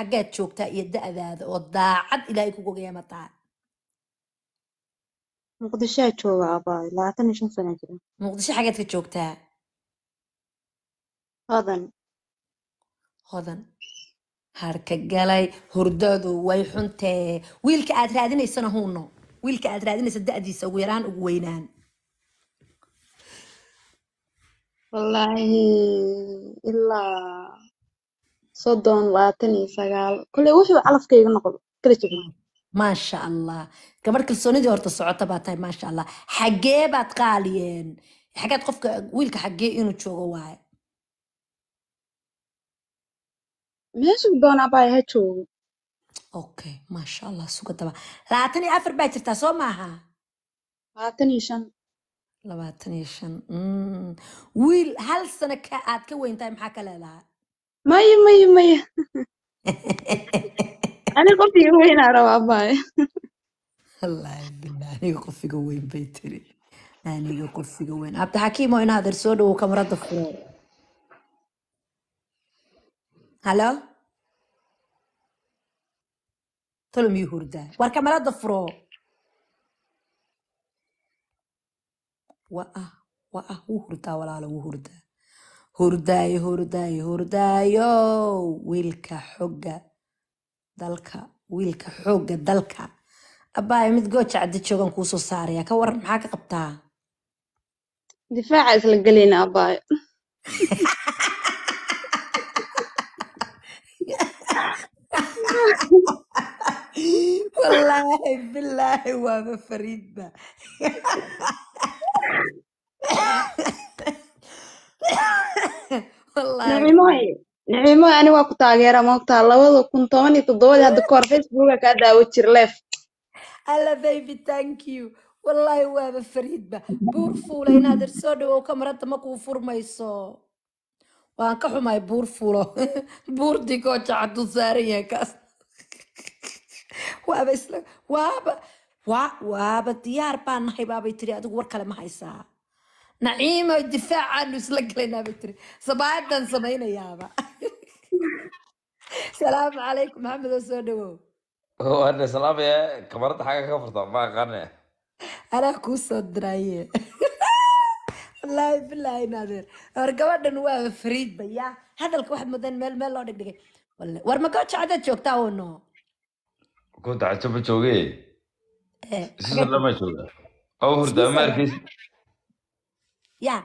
xaggaad joogtaa iyo da-daada oo daacad ilaahay kugu geema tahay muqdishoa jooga abaa labaatan iyo shan sana jira muqdisho xaggaad ka joogtaa hodan hodan galay hurdadu way xuntee wiilka aad raadinaysana huuno wiilka aad raadinaysa da-diisa ugu yaraan ugu weynaan wallaahi ilaa soddon labaatan iyo sagaal kole wuxuu calafka noqdo kala jebin maasha allah gabadh kalsoonidii horta socota baa tahay maasha allah xagee baad qaaliyeen xageed qofka wiilka xagee inuu joogo waaye meeshuu doonaa baa ha joogo okay maasha allah sugadaba labaatan iyo afar baa jirtaa soo maaha labaatan iyo shan labaatan iyo shan mm. wiil hal sano ka aad ka weyntahay maxaa ka leedahay maya maya maya ani qof iga weynaa rabaa baay e. aniga qofiga weyn bay tiri aniga qofiga weyn cabdixakiim oo soo dhowow kamarada furo halo tolo hurda hurdaa war kamarada furo wa ah wa ah wuu hurdaa walaalo wuu hurdaa hurdaayo hurdaayo hurdaayo wiilka xogga dalka wiilka xoogga dalka abbaaya mid gooja caddi joogan kuu soo saaraya ka waran maxaa ka qabtaa difaaca isla gelina abaayo wallaahi bilaahi waaba fariidba nicimo ani waa ku taageera maogtaa labada kun toban iyo toddobadii hadda koor facebooka kaa daawo jir leef alla baby thank you wallaahi waaba fariidba buur fuula inaad ir soo dhawow kamarada ma kuu furmayso waan ka xumahay buur fuulo buur digooja caduu saaran yahay kaas waaba isla waaba waa waaba diyaar baan nahay baabay tiri adigu war kale ma haysaa naciimo difaacaanu isla galaynaa bay tiri sabaayaddaan samaynayaaba salaamu calaykum maxamed oo soo dhawow wane salaamaya kamaradda xaga ka furta ma aqaane anaa kuu soo diraaye wallaahi bilaahi naadeer war gabadhan waa fariidba yaa hadalka waxaad moodeen meel meel loo dhigdhigay war ma goo jacadaad joogtaa uno goo dacajo ma jooge sisulama jooga oo hurdaa ma arkaysid ya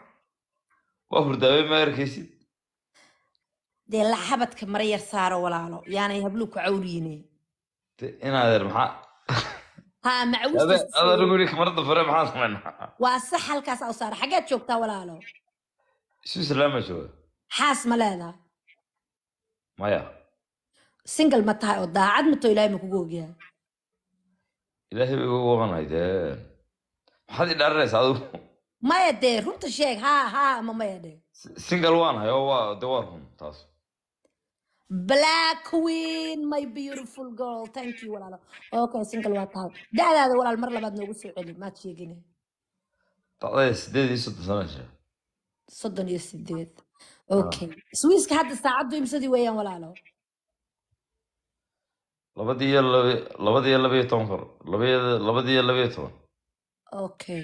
waa hurdaabe ma arkaysid dee laxabadka mare yar saaro walaalo yaanay habluu ku cawriyine inadeer maxaa haa waa sax halkaas aw saara xaggeed joogtaa walaalo switzerland ma jooga xaas ma leedahay maya single ma tahay oo daacad mato ilaahay ma kugu ogyahay ilaahay bay ugu waqanaydeen maxaad i dhaarinaysaa adigu maya dee runta sheeg haa haa ama maya dee single waan hayo waa de waa run taas black queen my beautiful girl thank you walaalo okay single waa tahay da'daada walaal mar labaad noogu soo celi maad sheegine da'daya sideed iyo soddon sano sheeg soddon iyo sideed ah. okay swiiska hadda saacaddu imsadii weeyaan walaalo labadiyo laba labadiyo labayo toban kor labadiyo labayo toban okay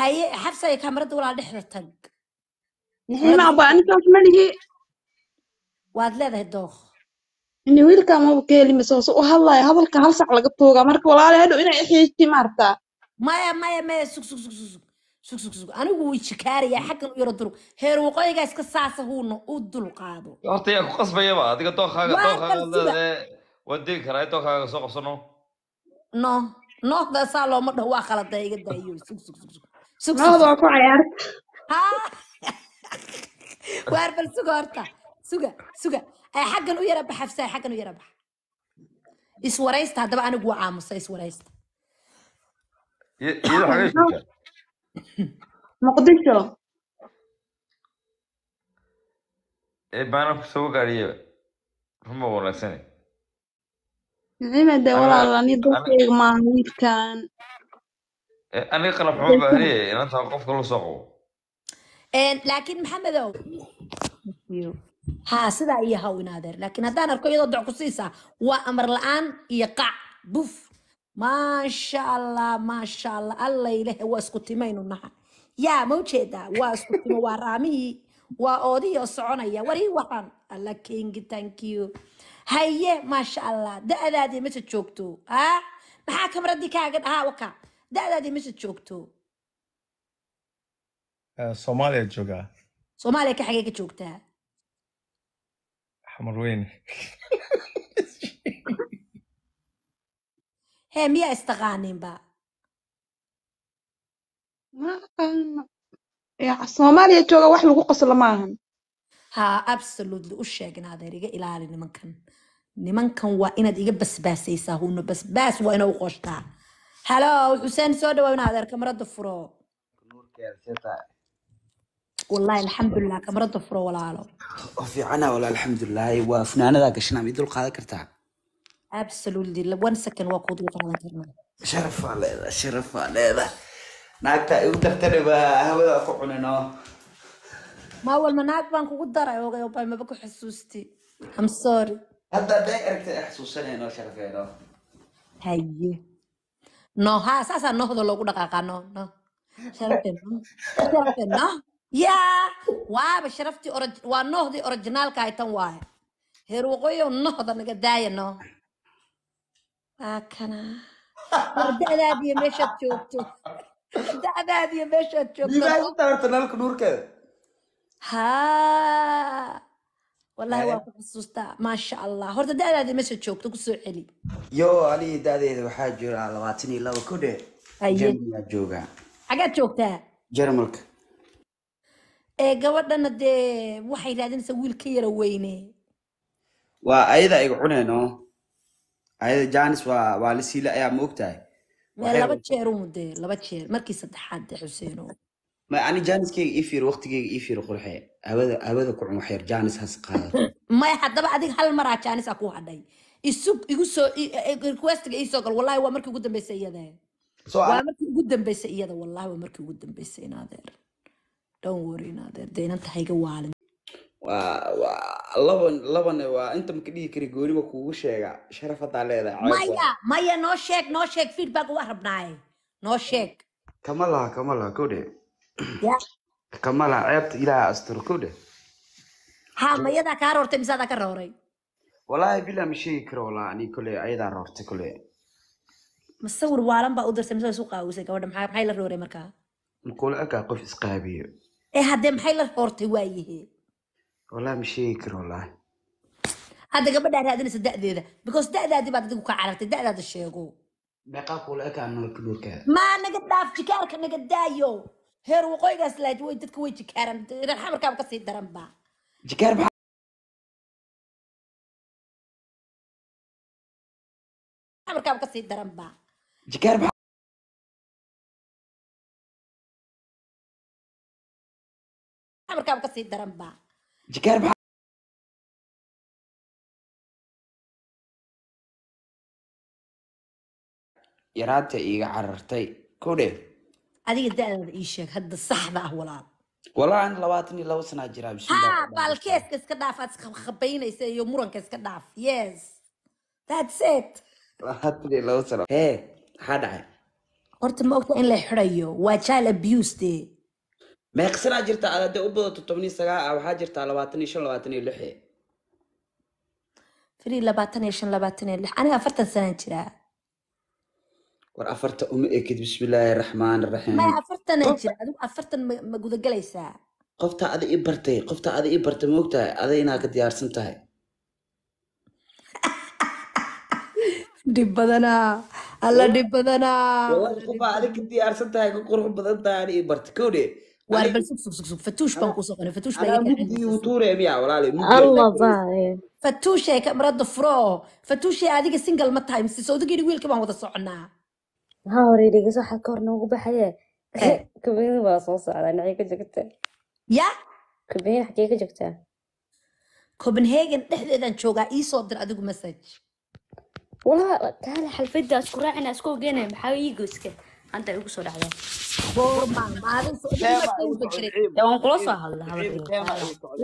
haye xabsay kamaradda walaa dhexda tag niximaabaanikaamalihii waad leedahay dookh ini wiilkaa maba kelima sooso u hadlayo e hadalka hal sac laga toogaa marka walaale hadhow inay e ixiiji maartaa maya maya maya sug sug sug sug sug sug sug anigu wuu jikaaraya xaggan u yaro durug heer waqooyiga iska saasa huuna u dul qaado horta yaa ku qasbayaba adiga dookhaaga dookhaaga waad degi karaa dookhaaga e soo qabsano no noohda saa looma dhaho waa khaladaa iga daayo sug sug sug sug waa ku cayaarta waar bal suga horta suga suga eh, xaggan u yara bax xafsaay xaggan u yara bax iswaraysta haddaba anigu waa aamusa iswaraysta muqdisho baana ku soo gaadhiye ruma wanaagsane nicima dee walaalani dadkeyga maaha wiilkan aniga qalab xuma baahniye inaan tahay qofka la soo qabo laakiin maxamedow haa sidaa iyo haw inaadeer laakiin haddaan arko iyadoo doc ku siisaa waa amar la-aan iyo qac buf maasha allah maasha allah alla ilahe waa isku timaynu naha yaa ma ujeedaa waa isku timo waa raamihii waa oodihii oo soconaya warii waxaan alla kingi thank you haye maasha allah da-adaadii mase joogto ha maxaa kamaradii da'daadii meeshaad joogto soomaaliya joogaa uh, soomaaliya ah. ka xagee ka joogtaa xamarweyne hee miyaa istaqaaninba soomaaliya jooga wax lagu qoslo maahan ha absolutely u sheegin adeer iga ilaali nimankan nimankan waa inaad iga basbaasaysaa huno basbaas waa inaa u qoshtaa halo xuseen soo dhawaana adeer kamarada furo wallahi alxamdulilah kamarada furo walaalo oo fiicana walaal alxamdulilah waa funaanadaa gashan ama idul qaadan kartaa absolutely one second waa kuudul qaadan karnaa sharaf waa leedaa sharaf waa igu dartani baa hawadaa ku cunino ma walma naag baan kugu daray ogayo maba ku xasuusti i'm sorry hadda day aragtay xasuusanayno sharafeeno haye No, ha, sasa nohdo loogu dhaqaaqaa no no sharafen no sharafen no yaa waaba sharaftii waa noohdii originaalka ay tan waaye heer waqooyiyo nohda naga daaya no waakana dadaadiyo meeshaad joogto dadaadiyo meeshaad joogto ha walahi waa ku xusuustaa maasha allah horta da-daada mase joogto kusoo celi yo aligii da-deeda waxaa jira labaatan iyo laba kodhe joogaa xagaad joogtaa jermalka ee gabadhana dee waxay raadinaysaa wiil ka yara weyne waa ayada iga cuneyno ayada janis waa waa lasiila ayaa ma ogtahay laba jeer umude laba jeer markii saddexaad xuseen ma ani janiskeyga ii fiir waqtigeyga ii fiir qurxee awada ku cun waxyar jaanis has qaadato maya haddaba adig hal maraa jaanis a ku hadhay isug igu soo requestga ii gal wallahi waa markii ugu dambeysay iyadee waa markii ugu dambeysay iyada wallahi waa markii ugu dambeysay inaadeer don't worry inaadeer deynanta hayga waalin labane waa inta maka dhihi kari gooniba kuugu sheega sharaf haddaa leedahay maya maya noo sheeg noo sheeg feedback waa rabnaaye noo sheeg kama laha kama laha kodhe kama laha ceebta ilaaha asturo ha ma kaa roortay mise ka rooray wallaahi bilaa ma sheegi karo wallaahi ani kole ayadaa roortay kole masawir waalan baa u dirsay mise isu qaawisay gabadha maxay la rooray markaa makuula akaa qof isqaabiyo ee eh, haddee maxay la roortay waayahe wallaahi ma sheegi karo wallaahi hadda gabadhaa raadinaysa da'deeda because da'daadii baad adigu ka carartay da'daada sheego meeqaa kuula akaa nolol kudhuurkeeda maa naga dhaaf jikaarka naga daayo هير وقوي قاس لا جوي دتك وي جكارم دير الحمر كاب قصي درم با جكارم حمر كاب قصي درم با جكارم حمر كاب قصي درم با جكارم يراتي يغررتي كوري adiga da-daada ii sheeg hadda saxda ah walaal walaa labaatan iyo laba sanaa jiraa ha baalkeeska iska dhaaf aad isqabqabaynaysa iyo muranka iska dhaaf yes that's it labaatan iyo laba sano hee maxaa dhacay horta ma ogta in la xidhayo waa child abuse dee meeq sanaa jirta aad hadee u badato tobaniyo sagaal ah waxaa jirtaa labaatan iyo shan labaatan iyo lixe firi labaatan iyo shan labaatan iyo lix aniga afartan sanaan jiraa war afarta uma ekid bismillaahi raxmaan raxiim qofta ada i bartay qofta ada i bartay ma ogtahay adaynaa ka diyaarsan tahay dhib badanaa alla dhib badanaa qofaa ada ka diyaarsan tahay ka qurux badan tahay ana i bartay kowdhe waar marada furo fatuushay adiga single ma tahay mise sawdigeyni wiilka baan wada soconaa maxaa horey dheges waxaa ka hor noogu baxaye eh. kabeyda baa soo socdaa dhinacay ka joogtaa ya kabeyda xaggee ka joogtaa copenhagen dhexdeedaan joogaa iisoo dir adigu massage walaa taale xalfadda isku raacina isku ogeena maxaa ii hanta igu soo dhacdaa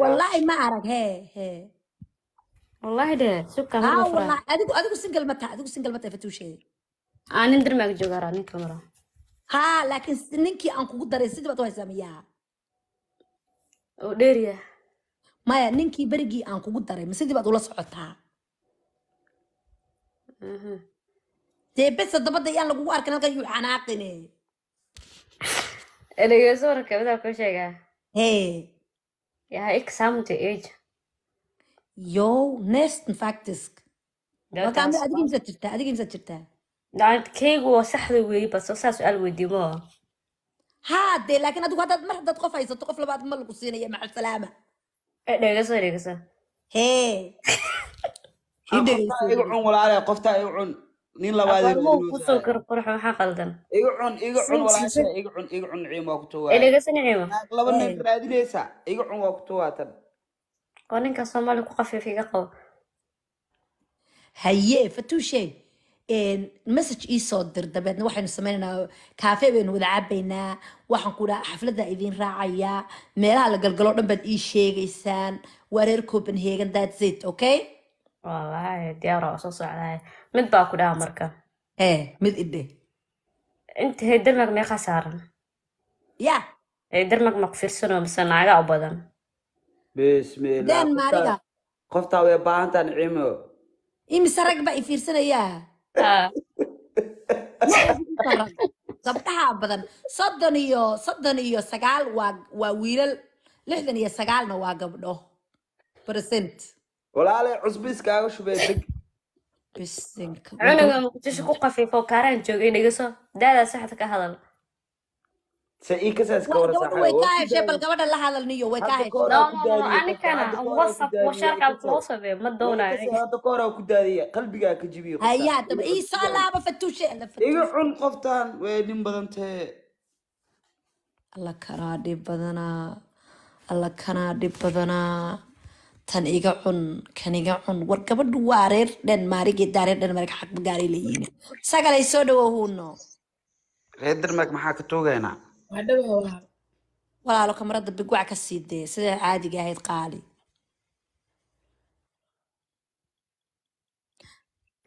waan ma arag hee hee wallaahi dee sukaa adigu adigu single fatuusheeda anin darmaaga joogaara nin mara ha ah. laakiin ninkii aan kugu daray sidii baad u haysaa oo dheeriya maya ninkii berigii aan kugu daray ma sidii baad ula socotaa dee bes dabada yaan lagugu arkin halkan yuu xanaaqine elegeso warka wadaa kuu sheegaa hee yaa ik saamunta yow nest factisk adigimsaad jirtaa adigimsaad jirtaa keygu waa saxda weeye bas saa su-aal weydiiy maha haa dee laakiin adigu haddaad mar haddaad qof haysato qof labaad ma lagu siinaya macal salaama dhegasa dhegasa hee igu cun walaale qoftaa igu cun nin labaadkusoo ku tuwaa iga qabo haye message iisoo dir dabeedna waxaynu sameynaynaa kaafe baynu wada cabaynaa waxaan ku dhaha xafladdaa idiin raacayaa meelaha la galgalo dhan baad ii sheegaysaan waa reer copenhagen that's it okay walahi diyaara soo socdaay mid baa ku dhaha marka ee mid idhe inta hee dermag saaran ya hee ma ku fiirsanoo mise naagaa u badan bismillah qoftaa way baahantaan cimo imise rag baa i fiirsanayaa gabdhaha badan soddon iyo soddon iyo sagaal waa waa wiilal lixdan iyo sagaalna waa gabdho percent walaale cusbiis kaaga cunuga muqdisho ku qafiifo kaaraan joogay nagasoo daadaa saxda ka hadal balgabadha la hadalniyo way iga cun qoftaan way nin badantee alla kanaa dhib badanaa alla dhib badanaa tan iga cun kan iga cun war gabadhu waa reer dhanmaarig iyo daareer dhanmaarig sagalay soo dhawow huuno reer denmark maxaa ka toogaynaa walaalo kamarada bigwac ka sii dee siday caadiga ahayd qaali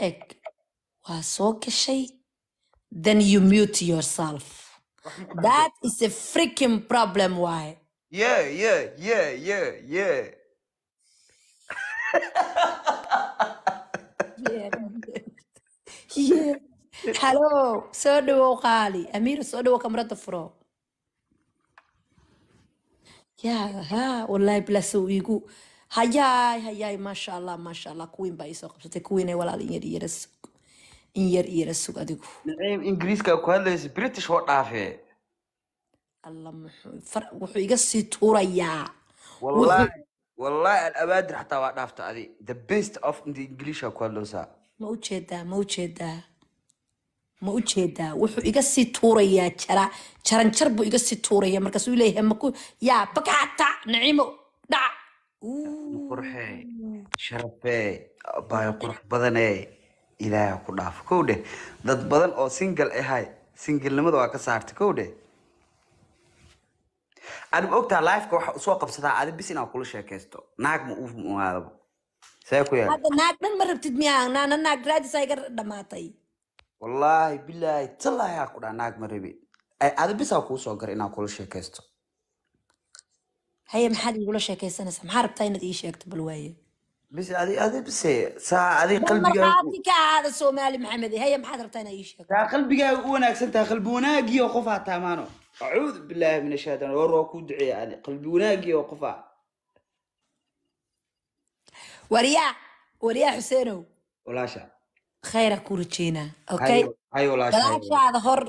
eg waa soo gashay then you mute yourself that is a freaking problem why yeah yeah yeah yeah yeah yeah hello soo dhawow qaali amiir soo dhawow kamarada furo ya walahi bilasow igu hayaay hayaay maasha allah maasha allah kuwiin isoo iisoo qabsatay kuwiina walaal in yar iyara sug adigu naciim ingiriiska ku hadlaysa british oo dhaafee alla muxuu iga sii tuurayaa wallahi wallahi al xataa waa dhaafta adi the best of the english ku hadloosaa ma ujeedaa ma ujeedaa ma u jeedaa wuxuu iga sii tuurayaa jara jaranjar buu iga sii tuuraya markaasuu leeyahay maku yaa bakaata naciimo dhaca qurxee sharafee baayo qurux badanee ilaaha ku dhaafo kow dheh dad badan oo singal ahay singalnimada waa ka saartay kow dheh aad ma ogtaha lifeka waxa usoo qabsadaa adi bis inaan kula sheekaysto naag ma u muaadabo see ku yahay naag dhan ma rabtid miyaa naana naag raadisa iga dhamaatay wallaahi bilaahi talaahi aa ku dhaa naag ma rabi adabisaa kuu soo garay inaan kula sheekaysto haye maxaad igula sheekaysanaysaa maxaa rabtaa inaad ii sheegto bal aada soomaali maxamed haye maxaad rabtaa inaad ii sheegto saa qalbigaaga u wanaagsan tahay qalbi wanaagiyo qofaa taamaano acuudu bilaahi min ashaytaan war kuu duceeya adi qalbi wanaagiyo qofaa wariyaa wariyaa xuseenow walaasha khayra ku rajeynaa okay hor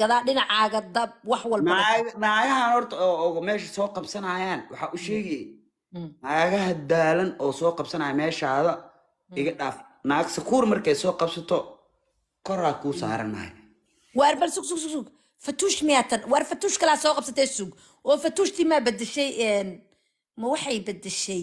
gadaa dhinacaaga dab wax walba horta oo meesha soo qabsanayaan waxaa u mm. sheegayay mm. naagaha daalan oo soo qabsanaya meeshaada mm. iga dhaaf naag sakuur markay soo qabsato koraa kuu saaranaya waar bal sug sug sug fatuush miyaatan waar fatuush kalaa soo qabsatee sug oo fatuushtii maa bedeshay ma waxay bedeshay